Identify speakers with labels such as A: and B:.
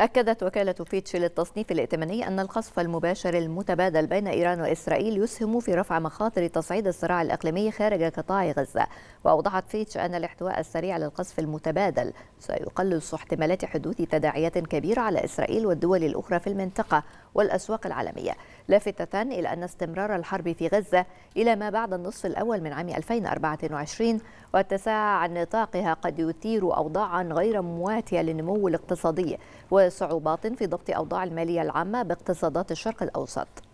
A: أكدت وكالة فيتش للتصنيف الائتماني أن القصف المباشر المتبادل بين إيران وإسرائيل يسهم في رفع مخاطر تصعيد الصراع الإقليمي خارج قطاع غزة وأوضحت فيتش أن الاحتواء السريع للقصف المتبادل سيقلص احتمالات حدوث تداعيات كبيرة على إسرائيل والدول الأخرى في المنطقة والأسواق العالمية لافتة إلى أن استمرار الحرب في غزة إلى ما بعد النصف الأول من عام 2024 واتساع عن نطاقها قد يثير أوضاعا غير مواتية للنمو الاقتصادي وصعوبات في ضبط أوضاع المالية العامة باقتصادات الشرق الأوسط